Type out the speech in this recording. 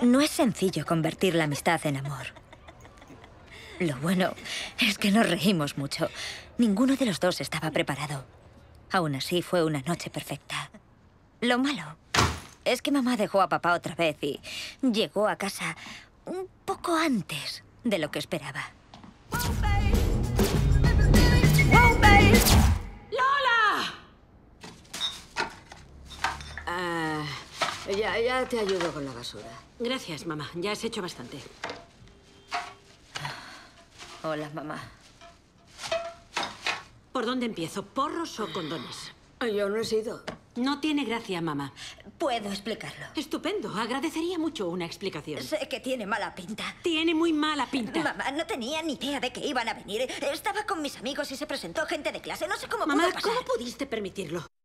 No es sencillo convertir la amistad en amor. Lo bueno es que nos reímos mucho. Ninguno de los dos estaba preparado. Aún así, fue una noche perfecta. Lo malo es que mamá dejó a papá otra vez y llegó a casa un poco antes de lo que esperaba. Ya, ya te ayudo con la basura. Gracias, mamá. Ya has hecho bastante. Ah, hola, mamá. ¿Por dónde empiezo? ¿Porros o condones? Yo no he sido. No tiene gracia, mamá. Puedo explicarlo. Estupendo. Agradecería mucho una explicación. Sé que tiene mala pinta. Tiene muy mala pinta. Mamá, no tenía ni idea de que iban a venir. Estaba con mis amigos y se presentó gente de clase. No sé cómo Mamá, ¿cómo pudiste permitirlo?